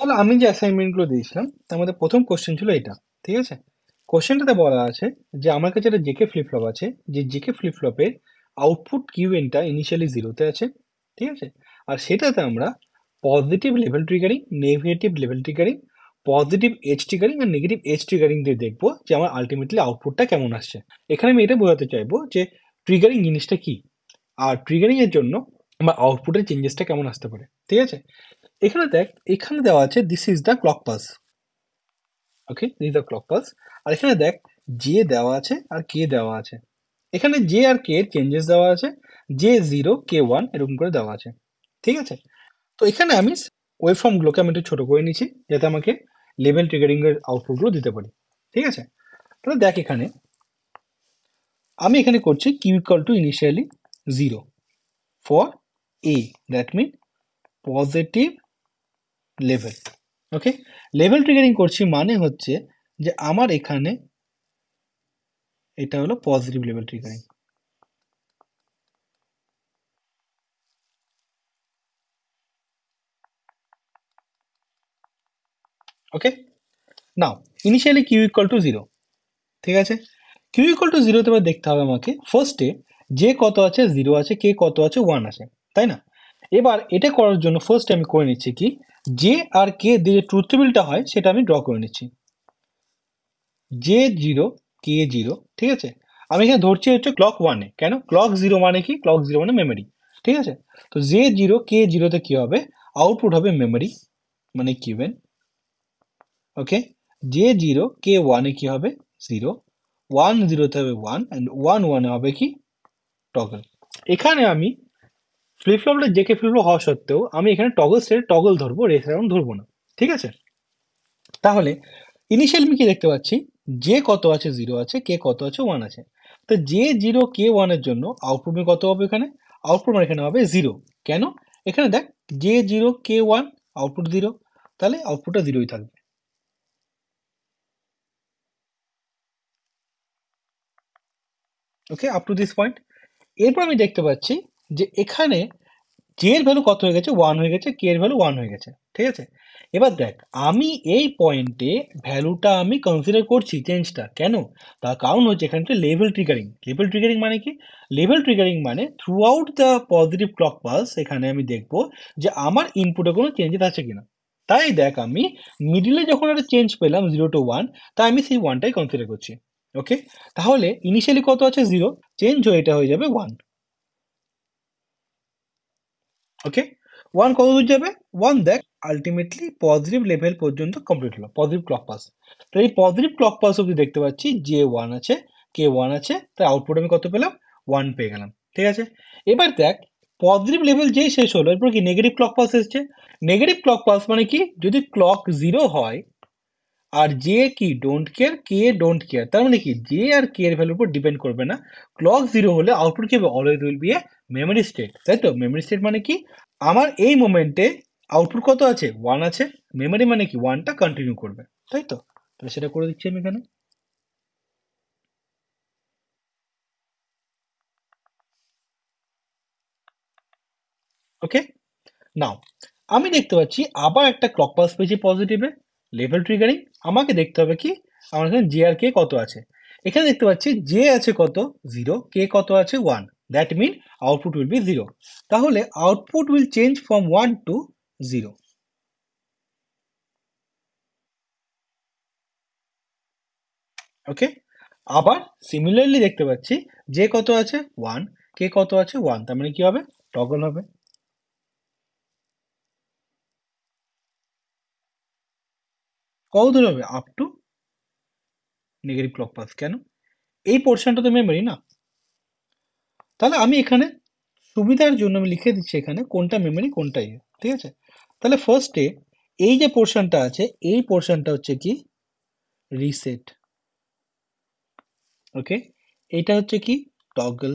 তাহলে আমি যে অ্যাসাইনমেন্টগুলো দিয়েছিলাম তার মধ্যে প্রথম কোশ্চেন ছিল এটা ঠিক আছে কোশ্চেনটাতে বলা আছে যে আমার কাছে একটা জেকে ফ্লিপফ্লপ আছে যে জেকে ফ্লিপফ্লপের আউটপুট কিউএনটা ইনিশিয়ালি জিরোতে আছে ঠিক আছে আর সেটাতে আমরা positive level triggering negative level triggering positive edge triggering আর নেগেটিভ এইচ ট্রিগারিং দিয়ে দেখবো যে আমার আলটিমেটলি আউটপুটটা কেমন আসছে এখানে আমি এটা বোঝাতে চাইবো যে ট্রিগারিং জিনিসটা কি আর ট্রিগারিংয়ের জন্য আমার আউটপুটের চেঞ্জেসটা কেমন আসতে পারে ঠিক আছে এখানে দেখ এখানে দেওয়া আছে this is the clock pulse okay this is the clock pulse আর এখানে দেখ যে দেওয়া আছে আর কে দেওয়া আছে এখানে যে আর কে এর চেঞ্জেস দেওয়া আছে যে জিরো কে ওয়ান এরকম করে দেওয়া আছে ঠিক আছে তো এখানে আমি ওয়েব ফর্মগুলোকে আমি একটু ছোটো করে নিচ্ছি যাতে আমাকে লেভেল ট্রিগারিংয়ের আউটপুটগুলো দিতে পারি ঠিক আছে তাহলে দেখ এখানে আমি এখানে করছি Q equal to initially zero for a that mean positive level okay level triggering করছি মানে হচ্ছে যে আমার এখানে এটা হলো positive level triggering okay now initially Q equal to zero ঠিক আছে কিউ ইকুয়াল টু জিরোতে এবার দেখতে হবে আমাকে ফার্স্টে যে কত আছে জিরো আছে কে কত আছে ওয়ান আছে তাই না এবার এটা করার জন্য ফার্স্ট আমি করে নিচ্ছি কি যে আর কে দিয়ে ট্রুথ হয় সেটা আমি ড্র করে নিচ্ছি জে জিরো কে জিরো ঠিক আছে আমি এখানে ধরছি হচ্ছে ক্লক ওয়ানে কেন ক্লক জিরো মানে কি ক্লক জিরো মানে মেমোরি ঠিক আছে তো জে জিরো কে জিরোতে কী হবে আউটপুট হবে মেমোরি মানে কিউবেন ওকে জে জিরো কে ওয়ানে কী হবে জিরো ওয়ান জিরোতে হবে ওয়ান অ্যান্ড ওয়ান ওয়ানে হবে কি টগল এখানে আমি ফ্লিপফ্লপটা জেকে ফ্লিপ হওয়া সত্ত্বেও আমি এখানে টগল সেট টগল ধরবো রেস অ্যারাউন্ড ধরবো না ঠিক আছে তাহলে ইনিশিয়াল আমি কি দেখতে পাচ্ছি যে কত আছে জিরো আছে কে কত আছে ওয়ান আছে তো যে জিরো কে ওয়ানের জন্য আউটপুট কত হবে এখানে আউটপুট মানে এখানে হবে জিরো কেন এখানে দেখ যে zero K one output zero তাহলে আউটপুটটা জিরোই থাকবে okay up to this point এরপর আমি দেখতে পাচ্ছি যে এখানে j এর ভ্যালু কত হয়ে গেছে ওয়ান হয়ে গেছে কে এর ভ্যালু ওয়ান হয়ে গেছে ঠিক আছে এবার দেখ আমি এই পয়েন্টে ভ্যালুটা আমি কনসিডার করছি চেঞ্জটা কেন তার কারণ হচ্ছে এখানটা লেভেল ট্রিগারিং লেভেল ট্রিগারিং মানে কি লেভেল ট্রিগারিং মানে throughout the positive clock pulse এখানে আমি দেখব যে আমার ইনপুটে কোনো চেঞ্জেস আছে কিনা তাই দেখ আমি মিডিলে যখন একটা চেঞ্জ পেলাম জিরো টু ওয়ান তাই আমি সেই ওয়ানটাই কনসিডার করছি ওকে তাহলে ইনিশিয়ালি কত আছে জিরো চেঞ্জ হয়ে এটা হয়ে যাবে ওয়ান ওকে ওয়ান কত দূর যাবে ওয়ান দেখ আলটিমেটলি পজিটিভ লেভেল পর্যন্ত কমপ্লিট হলো পজিটিভ ক্লক পাস তো এই পজিটিভ ক্লক পাস অবধি দেখতে পাচ্ছি যে ওয়ান আছে কে ওয়ান আছে তার আউটপুট আমি কত পেলাম ওয়ান পেয়ে গেলাম ঠিক আছে এবার দেখ পজিটিভ লেভেল যেই শেষ হলো এরপর কি নেগেটিভ ক্লক পাস এসছে নেগেটিভ ক্লক পাস মানে কি যদি ক্লক জিরো হয় আর জে কি don't care K don't care তার মানে কি জে আর কে এর ভ্যালুর উপর ডিপেন্ড করবে না ক্লক জিরো হলে আউটপুট কি হবে always will be a memory state তাই তো মেমোরি স্টেট মানে কি আমার এই মোমেন্টে আউটপুট কত আছে ওয়ান আছে মেমোরি মানে কি ওয়ানটা কন্টিনিউ করবে তাই তো তাহলে সেটা করে দিচ্ছি আমি এখানে ওকে নাও আমি দেখতে পাচ্ছি আবার একটা ক্লক পালস পেয়েছি পজিটিভে লেভেল ট্রিগারিং আমাকে দেখতে হবে কি আমার এখানে জে আর কে কত আছে এখানে দেখতে পাচ্ছি জে আছে কত জিরো কে কত আছে one that mean output will be zero তাহলে output will change from one to zero okay আবার সিমিলারলি দেখতে পাচ্ছি যে কত আছে ওয়ান কে কত আছে ওয়ান তার মানে কী হবে টগল হবে কত দূর হবে up to negative clock pulse কেন এই পোর্শনটা তো মেমোরি না তাহলে আমি এখানে সুবিধার জন্য আমি লিখে দিচ্ছি এখানে কোনটা মেমোরি কোনটা ইয়ে ঠিক আছে তাহলে ফার্স্টে এই যে পোর্শনটা আছে এই পোর্শনটা হচ্ছে কি রিসেট ওকে এটা হচ্ছে কি টগল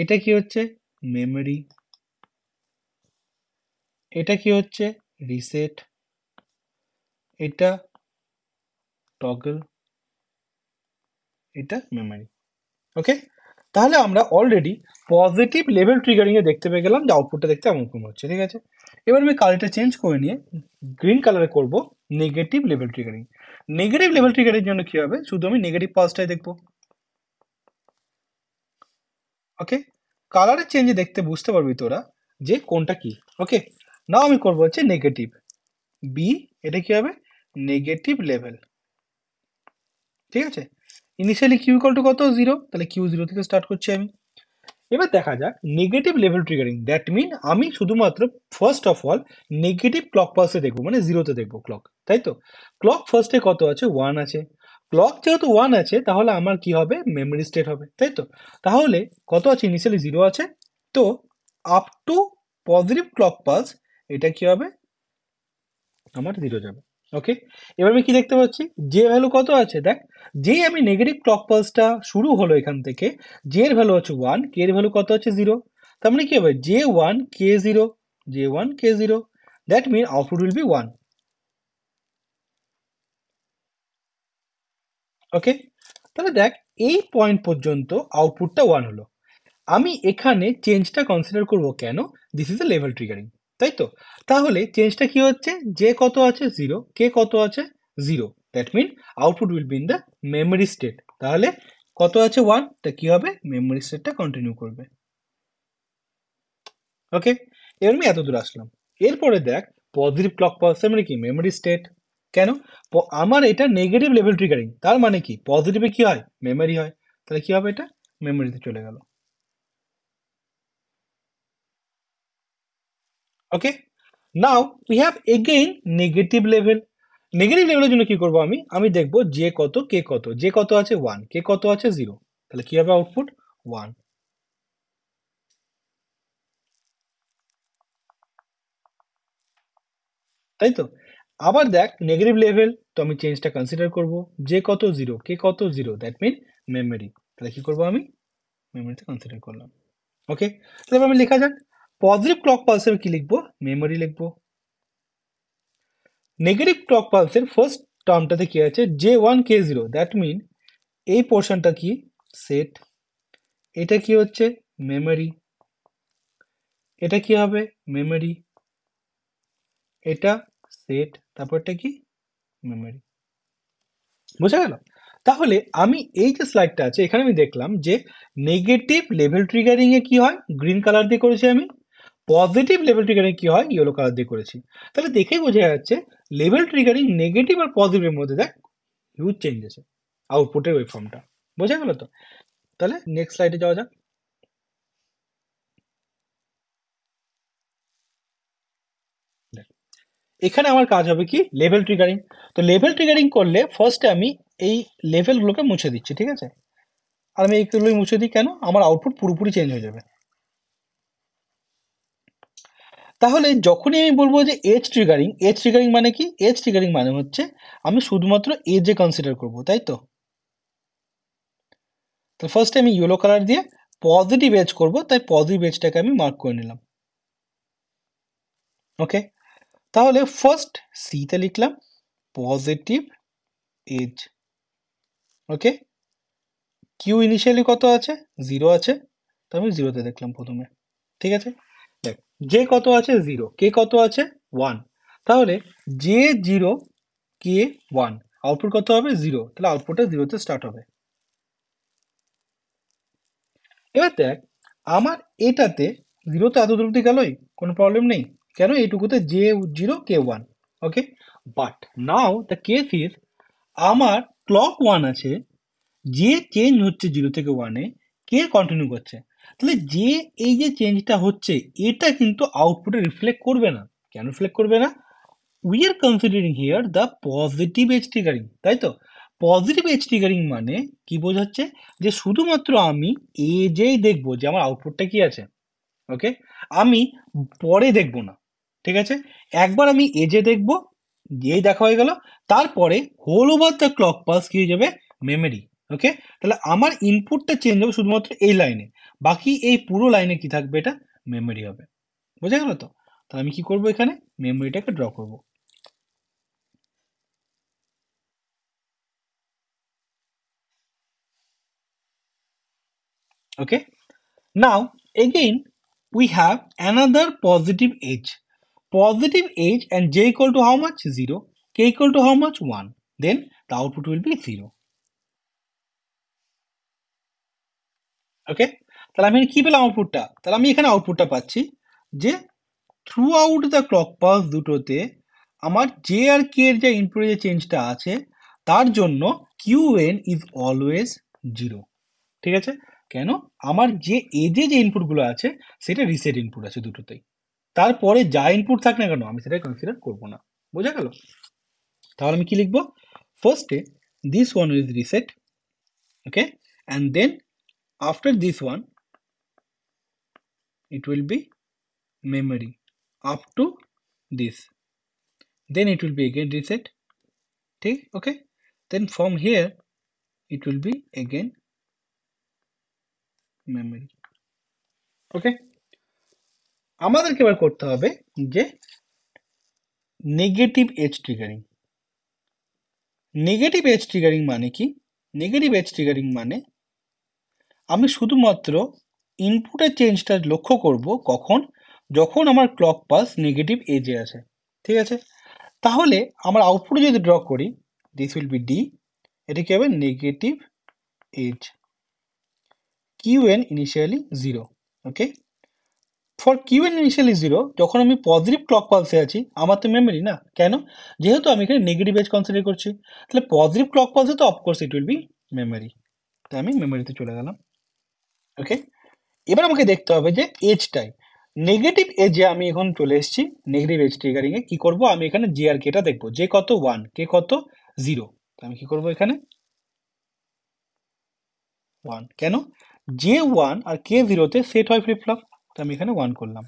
এটা কি হচ্ছে মেমোরি এটা কি হচ্ছে রিসেট এটা টগল এটা মেমোরি ওকে তাহলে আমরা অলরেডি পজিটিভ লেভেল ট্রিগারিংয়ে দেখতে পেয়ে গেলাম যে আউটপুটটা দেখতে এমন কম হচ্ছে ঠিক আছে এবার আমি কালারটা চেঞ্জ করে নিয়ে গ্রিন কালারে করব negative level triggering negative level ট্রিগারের জন্য কী হবে শুধু আমি নেগেটিভ পাসটাই দেখব ওকে কালারের চেঞ্জে দেখতে বুঝতে পারবি তোরা যে কোনটা কি ওকে নাও আমি করবো হচ্ছে নেগেটিভ বি এটা কী হবে নেগেটিভ লেভেল ঠিক আছে ইনিশিয়ালি কিউ ইকাল টু কত জিরো তাহলে কিউ জিরো থেকে স্টার্ট করছি আমি এবার দেখা যাক negative level triggering that mean আমি শুধুমাত্র first of all negative clock পাসে দেখবো মানে জিরোতে দেখবো ক্লক তাই তো ক্লক ফার্স্টে কত আছে ওয়ান আছে ক্লক যেহেতু ওয়ান আছে তাহলে আমার কি হবে মেমোরি স্টেট হবে তাই তো তাহলে কত আছে ইনিশিয়ালি জিরো আছে তো up to positive clock pulse এটা কি হবে আমার জিরো যাবে ওকে এবার আমি কি দেখতে পাচ্ছি জে ভ্যালু কত আছে দেখ যে আমি নেগেটিভ ক্লক পালসটা শুরু হলো এখান থেকে জে এর ভ্যালু আছে ওয়ান কে এর ভ্যালু কত আছে জিরো তার মানে কি হবে J one K zero J one K zero that mean output will be one okay তাহলে দেখ এই পয়েন্ট পর্যন্ত আউটপুটটা ওয়ান হলো আমি এখানে চেঞ্জটা কনসিডার করব কেন this is a level triggering তাই তো তাহলে চেঞ্জটা কি হচ্ছে যে কত আছে জিরো কে কত আছে zero that mean output will be in the memory state তাহলে কত আছে ওয়ান তা কি হবে মেমোরি স্টেটটা কন্টিনিউ করবে ওকে এবার আমি দূর আসলাম এরপরে দেখ পজিটিভ ক্লক পালস মানে কি মেমোরি স্টেট কেন আমার এটা নেগেটিভ লেভেল ট্রিগারিং তার মানে কি পজিটিভে কি হয় মেমোরি হয় তাহলে কি হবে এটা মেমোরিতে চলে গেল okay now we have again negative level negative লেভেলের জন্য কি করব আমি আমি দেখব যে কত কে কত যে কত আছে ওয়ান কে কত আছে জিরো তাহলে কি হবে আউটপুট ওয়ান তাই তো আবার দেখ নেগেটিভ লেভেল তো আমি চেঞ্জটা কনসিডার করব যে কত জিরো কে কত জিরো দ্যাট মিন মেমোরি তাহলে কি করব আমি মেমোরিতে কনসিডার করলাম ওকে তাহলে আমি লেখা যাক পজিটিভ ক্লক পালসে আমি কি লিখবো মেমোরি লিখবো নেগেটিভ ক্লক পালসের ফার্স্ট টার্মটাতে কি আছে J one K zero that mean এই পোর্শনটা কি সেট এটা কি হচ্ছে মেমোরি এটা কি হবে মেমোরি এটা সেট তারপরটা কি মেমোরি বোঝা গেল তাহলে আমি এই যে স্লাইডটা আছে এখানে আমি দেখলাম যে নেগেটিভ লেভেল ট্রিগারিংয়ে কি হয় গ্রিন কালার দিয়ে করেছি আমি পজিটিভ লেভেল ট্রিগারিং কি হয় ইয়েলো কালার দিয়ে করেছি তাহলে দেখেই বোঝা যাচ্ছে লেভেল ট্রিগারিং নেগেটিভ আর পজিটিভের মধ্যে দেখ হিউজ চেঞ্জ আছে আউটপুটের ওই ফর্মটা বোঝা গেল তো তাহলে নেক্সট স্লাইডে যাওয়া যাক এখানে আমার কাজ হবে কি লেভেল ট্রিগারিং তো লেভেল ট্রিগারিং করলে ফার্স্টে আমি এই লেভেলগুলোকে মুছে দিচ্ছি ঠিক আছে আর আমি এইগুলোই মুছে দিই কেন আমার আউটপুট পুরোপুরি চেঞ্জ হয়ে যাবে তাহলে যখনই আমি বলবো যে এজ ট্রিগারিং এজ ট্রিগারিং মানে কি এজ ট্রিগারিং মানে হচ্ছে আমি শুধুমাত্র এজে কনসিডার করব তাই তো তো ফার্স্টে আমি ইয়েলো কালার দিয়ে পজিটিভ এজ করব তাই পজিটিভ এজটাকে আমি মার্ক করে নিলাম ওকে তাহলে ফার্স্ট সিতে লিখলাম positive edge okay Q initially কত আছে জিরো আছে তো আমি জিরোতে দেখলাম প্রথমে ঠিক আছে যে কত আছে জিরো কে কত আছে ওয়ান তাহলে যে জিরো কে ওয়ান আউটপুট কত হবে জিরো তাহলে আউটপুটটা জিরোতে স্টার্ট হবে এবার দেখ আমার এটাতে জিরো তো এত দূর গেলই কোনো প্রবলেম নেই কেন এটুকুতে J zero K one okay but now the case is আমার ক্লক ওয়ান আছে যে চেঞ্জ হচ্ছে জিরো থেকে ওয়ানে কে কন্টিনিউ করছে তাহলে যে এই যে চেঞ্জটা হচ্ছে এটা কিন্তু আউটপুটে রিফ্লেক্ট করবে না কেন রিফ্লেক্ট করবে না we are considering here the positive edge triggering তাই তো পজিটিভ এজ টিগারিং মানে কি বোঝাচ্ছে যে শুধুমাত্র আমি এজেই দেখবো যে আমার আউটপুটটা কি আছে ওকে আমি পরে দেখব না ঠিক আছে একবার আমি এজে দেখব যেই দেখা হয়ে গেল তারপরে whole over the clock pulse কি হয়ে যাবে মেমোরি ওকে তাহলে আমার ইনপুটটা চেঞ্জ হবে শুধুমাত্র এই লাইনে বাকি এই পুরো লাইনে কি থাকবে এটা মেমোরি হবে বোঝা গেল তো তাহলে আমি কি করব এখানে মেমোরিটাকে ড্র করব okay now again we have another positive edge positive edge and J equal to how much zero K equal to how much one then the output will be zero okay তাহলে আমি কী পেলাম আউটপুটটা তাহলে আমি এখানে আউটপুটটা পাচ্ছি যে throughout the clock pulse দুটোতে আমার জে আর কে এর যে ইনপুটে যে চেঞ্জটা আছে তার জন্য Q N is always zero ঠিক আছে কেন আমার যে এজে যে ইনপুটগুলো আছে সেটা রিসেট ইনপুট আছে দুটোতেই তারপরে যা ইনপুট থাক না কেন আমি সেটা কনসিডার করবো না বোঝা গেল তাহলে আমি কি লিখবো ফার্স্টে this one is reset okay and then after this one it will be memory up to this then it will be again reset okay then from here it will be again memory okay আমাদের কেবল করতে হবে যে negative edge triggering negative edge triggering মানে কি negative edge triggering মানে আমি শুধুমাত্র ইনপুটের চেঞ্জটা লক্ষ্য করব কখন যখন আমার ক্লক পালস নেগেটিভ এজে আছে ঠিক আছে তাহলে আমার আউটপুটে যদি ড্র করি দিস উইল বি ডি এটা কী হবে negative edge Q N initially zero okay for Q N initially zero যখন আমি পজিটিভ ক্লক পালসে আছি আমার তো মেমোরি না কেন যেহেতু আমি এখানে নেগেটিভ এজ কনসিডার করছি তাহলে পজিটিভ ক্লক পালসে তো of course it will be memory তাই আমি মেমোরিতে চলে গেলাম ওকে এবার আমাকে দেখতে হবে যে এজটাই নেগেটিভ এজে আমি এখন চলে এসেছি নেগেটিভ এজ ট্রিগারিংয়ে কী করবো আমি এখানে জে আর কেটা দেখবো যে কত ওয়ান কে কত জিরো আমি কি করব এখানে ওয়ান কেন জে ওয়ান আর কে জিরোতে সেট হয় ফ্লপ তো আমি এখানে ওয়ান করলাম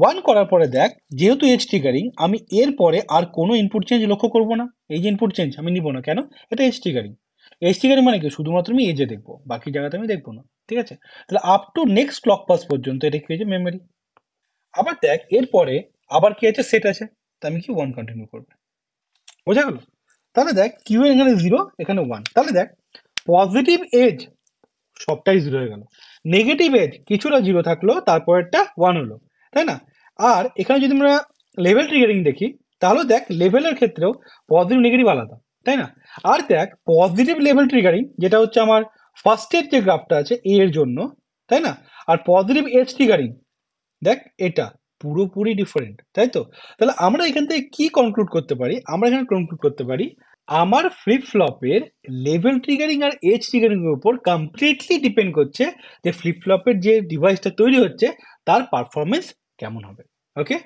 ওয়ান করার পরে দেখ যেহেতু এজ ট্রিগারিং আমি এর পরে আর কোনো ইনপুট চেঞ্জ লক্ষ্য করব না এই যে ইনপুট চেঞ্জ আমি নিব না কেন এটা এজ ট্রিগারিং এজ থেকে মানে কি শুধুমাত্র আমি এজে দেখবো বাকি জায়গাতে আমি দেখবো না ঠিক আছে তাহলে up to next clock pulse পর্যন্ত এটা কি হয়েছে মেমোরি আবার দেখ এরপরে আবার কি আছে সেট আছে তা আমি কি ওয়ান কন্টিনিউ করবে বোঝা গেল তাহলে দেখ কিউ এখানে জিরো এখানে ওয়ান তাহলে দেখ পজিটিভ এজ সবটাই জিরো হয়ে গেল নেগেটিভ এজ কিছুটা জিরো থাকলো তারপরেরটা ওয়ান হলো তাই না আর এখানে যদি আমরা লেভেল ট্রিগারিং দেখি তাহলেও দেখ লেভেলের ক্ষেত্রেও পজিটিভ নেগেটিভ আলাদা তাই না আর দেখ পজিটিভ লেভেল ট্রিগারিং যেটা হচ্ছে আমার ফার্স্টের যে গ্রাফটা আছে এ এর জন্য তাই না আর পজিটিভ এজ ট্রিগারিং দেখ এটা পুরোপুরি ডিফারেন্ট তাই তো তাহলে আমরা এখান থেকে কি কনক্লুড করতে পারি আমরা এখানে কনক্লুড করতে পারি আমার ফ্লিপ ফ্লপের লেভেল ট্রিগারিং আর এজ ট্রিগারিং এর উপর কমপ্লিটলি ডিপেন্ড করছে যে ফ্লিপ ফ্লপের যে ডিভাইসটা তৈরি হচ্ছে তার পারফরমেন্স কেমন হবে ওকে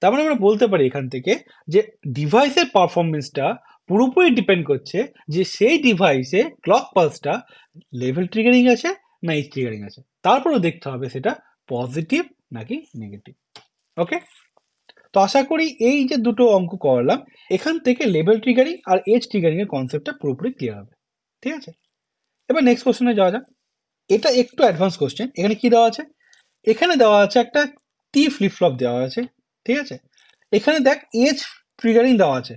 তার মানে আমরা বলতে পারি এখান থেকে যে ডিভাইসের পারফরমেন্সটা পুরোপুরি ডিপেন্ড করছে যে সেই ডিভাইসে ক্লক পালসটা লেভেল ট্রিগারিং আছে না ইস ট্রিগারিং আছে তারপরেও দেখতে হবে সেটা পজিটিভ নাকি নেগেটিভ ওকে তো আশা করি এই যে দুটো অঙ্ক করলাম এখান থেকে লেভেল ট্রিগারিং আর এজ ট্রিগারিংয়ের কনসেপ্টটা পুরোপুরি ক্লিয়ার হবে ঠিক আছে এবার নেক্সট কোশ্চেনে যাওয়া যাক এটা একটু অ্যাডভান্স কোশ্চেন এখানে কি দেওয়া আছে এখানে দেওয়া আছে একটা টি ফ্লিপ ফ্লপ দেওয়া আছে ঠিক আছে এখানে দেখ এজ ট্রিগারিং দেওয়া আছে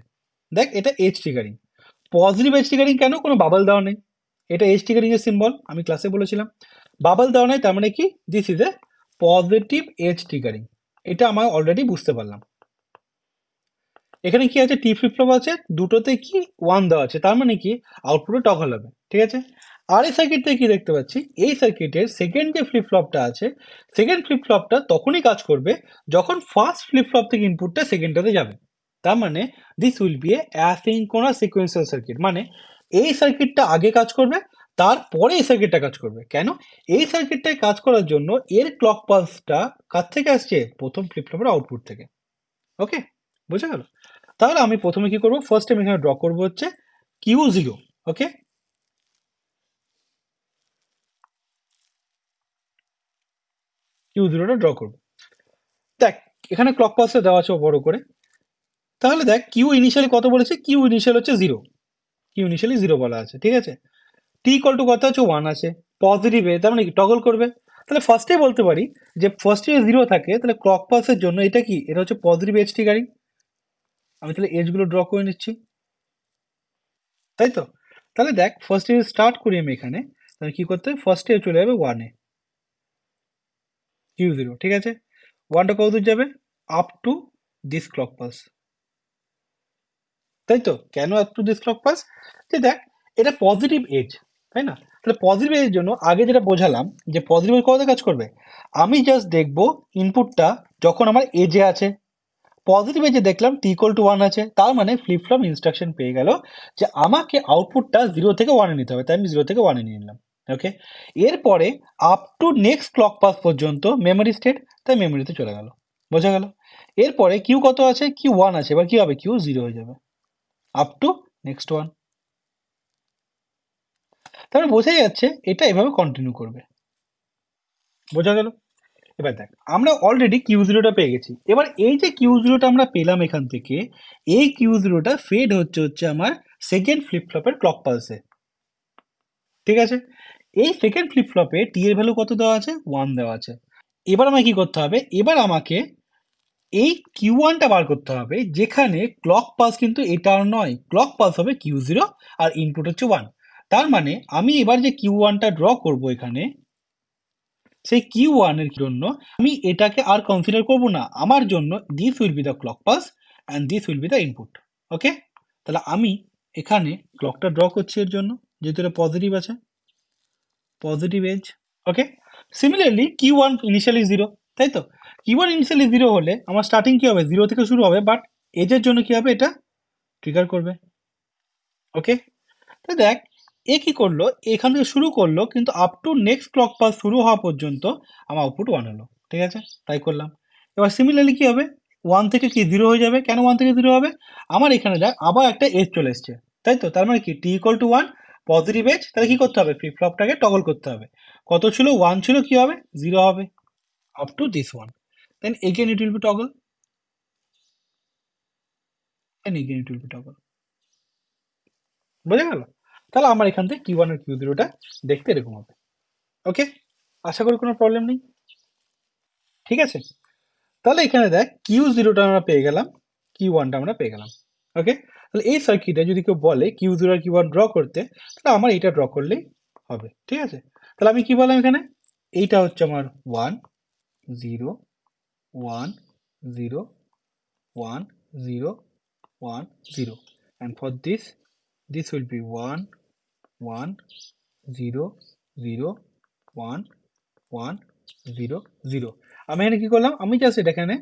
দেখ এটা edge triggering positive edge triggering কেন কোনো বাবল দেওয়া নেই এটা এজ ট্রিগারিংয়ের সিম্বল আমি ক্লাসে বলেছিলাম বাবল দেওয়া নেই তার মানে কি this is a positive edge triggering এটা আমার অলরেডি বুঝতে পারলাম এখানে কি আছে টি ফ্লিপ ফ্লপ আছে দুটোতে কি ওয়ান দেওয়া আছে তার মানে কি আউটপুটে টগল হবে ঠিক আছে আর এই সার্কিটতে কি দেখতে পাচ্ছি এই সার্কিটের সেকেন্ড যে ফ্লিপ ফ্লপটা আছে সেকেন্ড ফ্লিপ ফ্লপটা তখনই কাজ করবে যখন ফার্স্ট ফ্লিপ ফ্লপ থেকে ইনপুটটা সেকেন্ডটাতে যাবে তার মানে this will be a asynchronous sequential circuit মানে এই সার্কিটটা আগে কাজ করবে তারপরে এই সার্কিটটা কাজ করবে কেন এই সার্কিটটায় কাজ করার জন্য এর ক্লক পালসটা কাছ থেকে আসছে প্রথম ফ্লিপফ্লপের আউটপুট থেকে ওকে বুঝে গেল তাহলে আমি প্রথমে কি করব ফার্স্ট আমি এখানে ড্র করবো হচ্ছে কিউ জিরো ওকে কিউ জিরোটা ড্র করবো দেখ এখানে ক্লক পালসটা দেওয়া আছে বড় করে তাহলে দেখ কিউ ইনিশিয়ালি কত বলেছে কিউ ইনিশিয়াল হচ্ছে জিরো কিউ ইনিশিয়ালি জিরো বলা আছে ঠিক আছে টি কল টু কত হচ্ছে ওয়ান আছে পজিটিভে তার মানে কি টগল করবে তাহলে ফার্স্টে বলতে পারি যে ফার্স্টে জিরো থাকে তাহলে ক্লক পাসের জন্য এটা কি এটা হচ্ছে পজিটিভ এইচটি গাড়ি আমি তাহলে এজগুলো ড্র করে নিচ্ছি তাই তো তাহলে দেখ ফার্স্টে স্টার্ট করি আমি এখানে তাহলে কী করতে হবে ফার্স্টে চলে যাবে ওয়ানে কিউ জিরো ঠিক আছে ওয়ানটা কত দূর যাবে up to this clock pulse তাই তো কেন একটু টু দিস ক্লক পাস যে দেখ এটা পজিটিভ এজ তাই না তাহলে পজিটিভ এজের জন্য আগে যেটা বোঝালাম যে পজিটিভ এজ কত কাজ করবে আমি জাস্ট দেখব ইনপুটটা যখন আমার এজে আছে পজিটিভ এজে দেখলাম টি ইকোয়াল টু ওয়ান আছে তার মানে ফ্লিপ ইনস্ট্রাকশন পেয়ে গেল যে আমাকে আউটপুটটা জিরো থেকে ওয়ানে নিতে হবে তাই আমি জিরো থেকে ওয়ানে নিয়ে নিলাম ওকে এরপরে up to next clock pulse পর্যন্ত মেমোরি স্টেট তাই মেমোরিতে চলে গেল বোঝা গেল এরপরে কিউ কত আছে কিউ ওয়ান আছে এবার কী হবে কিউ জিরো হয়ে যাবে আপ টু নেক্সট ওয়ান তাহলে বোঝাই যাচ্ছে এটা এভাবে কন্টিনিউ করবে বোঝা গেল এবার দেখ আমরা অলরেডি কিউ জিরোটা পেয়ে গেছি এবার এই যে কিউ জিরোটা আমরা পেলাম এখান থেকে এই কিউ জিরোটা ফেড হচ্ছে হচ্ছে আমার সেকেন্ড ফ্লিপফ্লপের ক্লক পালসে ঠিক আছে এই সেকেন্ড ফ্লিপফ্লপে টি এর ভ্যালু কত দেওয়া আছে ওয়ান দেওয়া আছে এবার আমাকে কি করতে হবে এবার আমাকে এই কিউ ওয়ানটা বার করতে হবে যেখানে ক্লক পালস কিন্তু এটা নয় ক্লক পালস হবে কিউ জিরো আর ইনপুট হচ্ছে ওয়ান তার মানে আমি এবার যে কিউ ওয়ানটা ড্র করব এখানে সেই কিউ ওয়ানের জন্য আমি এটাকে আর কনসিডার করব না আমার জন্য this will be the clock pulse and this will be the input okay তাহলে আমি এখানে ক্লকটা ড্র করছি এর জন্য যেহেতু এটা পজিটিভ আছে positive edge okay similarly Q one initially zero তাই তো কিওয়ার্ড ইনিশিয়ালি জিরো হলে আমার স্টার্টিং কী হবে জিরো থেকে শুরু হবে বাট এজের জন্য কী হবে এটা ট্রিগার করবে ওকে তো দেখ এ কী করলো এখান থেকে শুরু করলো কিন্তু up to next clock pulse শুরু হওয়া পর্যন্ত আমার আউটপুট ওয়ান হলো ঠিক আছে তাই করলাম এবার সিমিলারলি কী হবে ওয়ান থেকে কি জিরো হয়ে যাবে কেন ওয়ান থেকে জিরো হবে আমার এখানে দেখ আবার একটা এজ চলে এসছে তাই তো তার মানে কি T equal to one positive edge তাহলে কী করতে হবে ফ্লিপ ফ্লপটাকে টগল করতে হবে কত ছিল ওয়ান ছিল কী হবে জিরো হবে up to this one then again it will be toggle and again it will be toggle বোঝা গেল তাহলে আমার এখান থেকে কিউ ওয়ান আর কিউ জিরোটা দেখতে এরকম হবে ওকে আশা করি কোনো প্রবলেম নেই ঠিক আছে তাহলে এখানে দেখ কিউ জিরোটা আমরা পেয়ে গেলাম কিউ ওয়ানটা আমরা পেয়ে গেলাম ওকে তাহলে এই সার্কিটে যদি কেউ বলে কিউ জিরো আর কিউ ওয়ান ড্র করতে তাহলে আমার এইটা ড্র করলেই হবে ঠিক আছে তাহলে আমি কি বললাম এখানে এইটা হচ্ছে আমার one zero one zero one zero one zero and for this this will be 1 1 0 0 1 1 0 0 আমি এখানে কি করলাম আমি জাস্ট এটা এখানে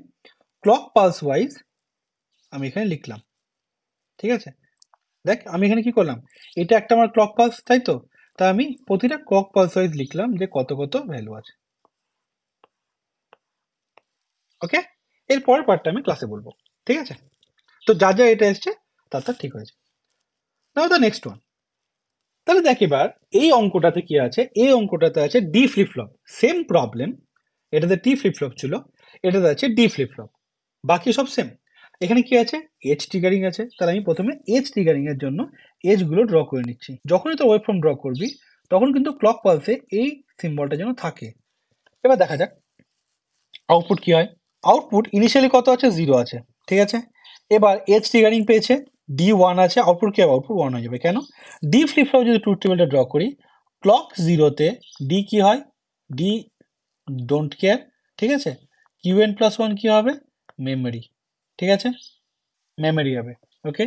ক্লক পালস ওয়াইজ আমি এখানে লিখলাম ঠিক আছে দেখ আমি এখানে কি করলাম এটা একটা আমার ক্লক পালস তাই তো তা আমি প্রতিটা ক্লক পালস ওয়াইজ লিখলাম যে কত কত ভ্যালু আছে ওকে এর পরের পার্টটা আমি ক্লাসে বলবো ঠিক আছে তো যা যা এটা এসছে তা তা ঠিক হয়েছে নাও দ্য নেক্সট ওয়ান তাহলে দেখ এবার এই অঙ্কটাতে কি আছে এই অঙ্কটাতে আছে D flip flop same problem এটাতে টি ফ্লিপ ফ্লপ ছিল এটাতে আছে ডি ফ্লিপ ফ্লপ বাকি সব সেম এখানে কি আছে এজ টিগারিং আছে তাহলে আমি প্রথমে এজ টিগারিং এর জন্য এজগুলো ড্র করে নিচ্ছি যখনই তো ওয়েব ফর্ম ড্র করবি তখন কিন্তু ক্লক পালসে এই সিম্বলটা যেন থাকে এবার দেখা যাক আউটপুট কি হয় আউটপুট ইনিশিয়ালি কত আছে জিরো আছে ঠিক আছে এবার এজ ট্রিগারিং পেয়েছে ডি ওয়ান আছে আউটপুট কি আউটপুট ওয়ান হয়ে যাবে কেন ডি ফ্লিপ ফ্লপ যদি ট্রুথ টেবিলটা ড্র করি ক্লক জিরোতে ডি কি হয় ডি ডোন্ট কেয়ার ঠিক আছে কিউ এন প্লাস ওয়ান কী হবে মেমোরি ঠিক আছে মেমোরি হবে ওকে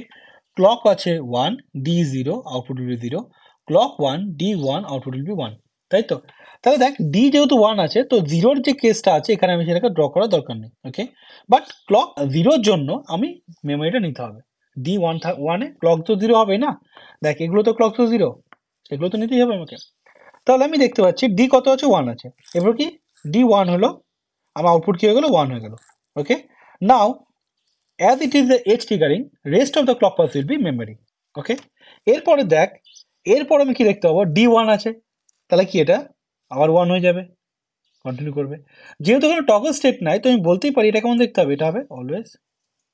ক্লক আছে one D zero output will be zero clock one D one output will be one তাই তো তাহলে দেখ ডি যেহেতু ওয়ান আছে তো জিরোর যে কেসটা আছে এখানে আমি সেটাকে ড্র করার দরকার নেই ওকে বাট ক্লক জিরোর জন্য আমি মেমোরিটা নিতে হবে ডি ওয়ান ওয়ানে ক্লক তো জিরো হবে না দেখ এগুলো তো ক্লক তো জিরো এগুলো তো নিতেই হবে আমাকে তাহলে আমি দেখতে পাচ্ছি ডি কত আছে ওয়ান আছে এবার কি ডি ওয়ান হলো আমার আউটপুট কী হয়ে গেলো ওয়ান হয়ে গেল okay now as it is the edge triggering rest of the clock pulse will be memory okay এরপরে দেখ এরপর আমি কি দেখতে পাবো ডি ওয়ান আছে তাহলে কি এটা আবার ওয়ান হয়ে যাবে কন্টিনিউ করবে যেহেতু কোনো টগল স্টেপ নাই তো আমি বলতেই পারি এটা কেমন দেখতে হবে এটা হবে অলওয়েজ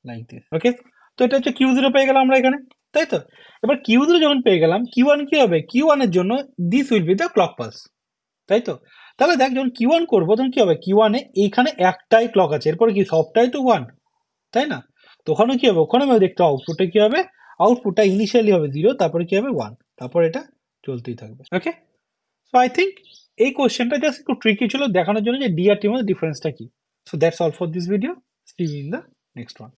লাইক দিস ওকে তো এটা হচ্ছে কিউ জিরো পেয়ে গেলাম আমরা এখানে তাই তো এবার কিউ জিরো যখন পেয়ে গেলাম কিউ ওয়ান কী হবে কিউ ওয়ানের জন্য this will be the clock pulse তাই তো তাহলে দেখ যখন কিউ ওয়ান করবো তখন কী হবে কিউ ওয়ানে এইখানে একটাই ক্লক আছে এরপরে কি সবটাই তো ওয়ান তাই না তো ওখানে কী হবে ওখানে আমি দেখতে আউটপুটটা কী হবে আউটপুটটা ইনিশিয়ালি হবে জিরো তারপরে কী হবে ওয়ান তারপর এটা চলতেই থাকবে ওকে সো আই থিঙ্ক এই কোয়েশ্চেনটা জাস্ট একটু ট্রিকি ছিল দেখানোর জন্য যে ডিআরটি মধ্যে ডিফারেন্সটা কি so that's all for this video see in the next one